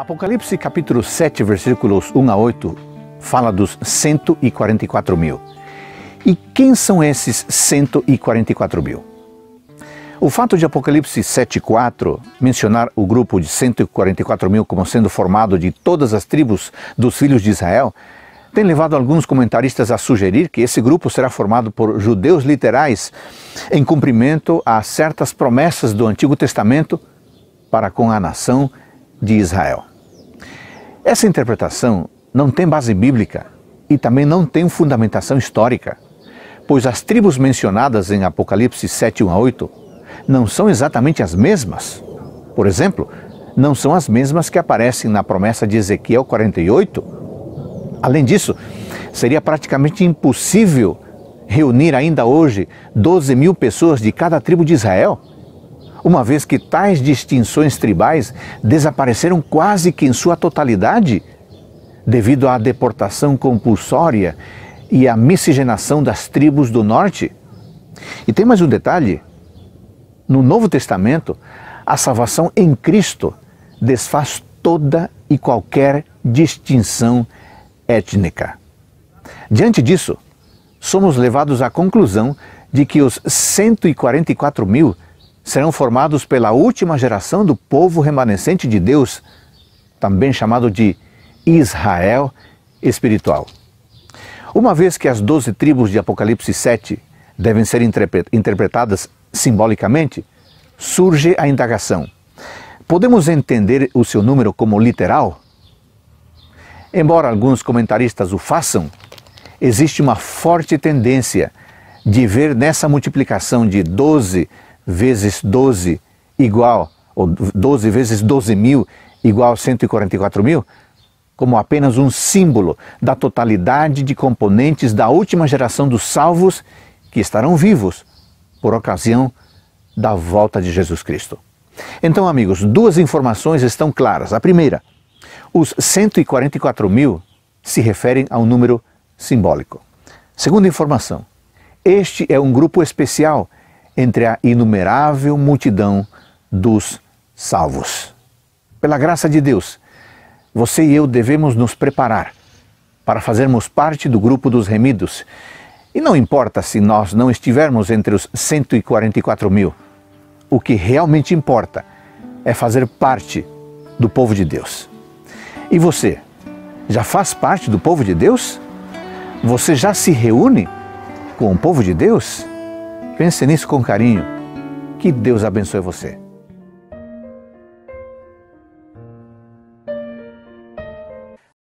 Apocalipse capítulo 7, versículos 1 a 8, fala dos 144 mil. E quem são esses 144 mil? O fato de Apocalipse 7,4 mencionar o grupo de 144 mil como sendo formado de todas as tribos dos filhos de Israel tem levado alguns comentaristas a sugerir que esse grupo será formado por judeus literais em cumprimento a certas promessas do Antigo Testamento para com a nação de Israel. Essa interpretação não tem base bíblica e também não tem fundamentação histórica, pois as tribos mencionadas em Apocalipse 7, 1 a 8 não são exatamente as mesmas. Por exemplo, não são as mesmas que aparecem na promessa de Ezequiel 48. Além disso, seria praticamente impossível reunir ainda hoje 12 mil pessoas de cada tribo de Israel uma vez que tais distinções tribais desapareceram quase que em sua totalidade devido à deportação compulsória e à miscigenação das tribos do norte. E tem mais um detalhe: no Novo Testamento, a salvação em Cristo desfaz toda e qualquer distinção étnica. Diante disso, somos levados à conclusão de que os 144 mil serão formados pela última geração do povo remanescente de Deus, também chamado de Israel espiritual. Uma vez que as doze tribos de Apocalipse 7 devem ser interpretadas simbolicamente, surge a indagação: podemos entender o seu número como literal? Embora alguns comentaristas o façam, existe uma forte tendência de ver nessa multiplicação de 12 vezes 12 igual, ou 12 vezes 12 mil igual a 144 mil, como apenas um símbolo da totalidade de componentes da última geração dos salvos que estarão vivos por ocasião da volta de Jesus Cristo. Então, amigos, duas informações estão claras. A primeira, os 144 mil se referem a um número simbólico. Segunda informação, este é um grupo especial entre a inumerável multidão dos salvos. Pela graça de Deus, você e eu devemos nos preparar para fazermos parte do grupo dos remidos. E não importa se nós não estivermos entre os 144 mil, o que realmente importa é fazer parte do povo de Deus. E você, já faz parte do povo de Deus? Você já se reúne com o povo de Deus? Pense nisso com carinho. Que Deus abençoe você.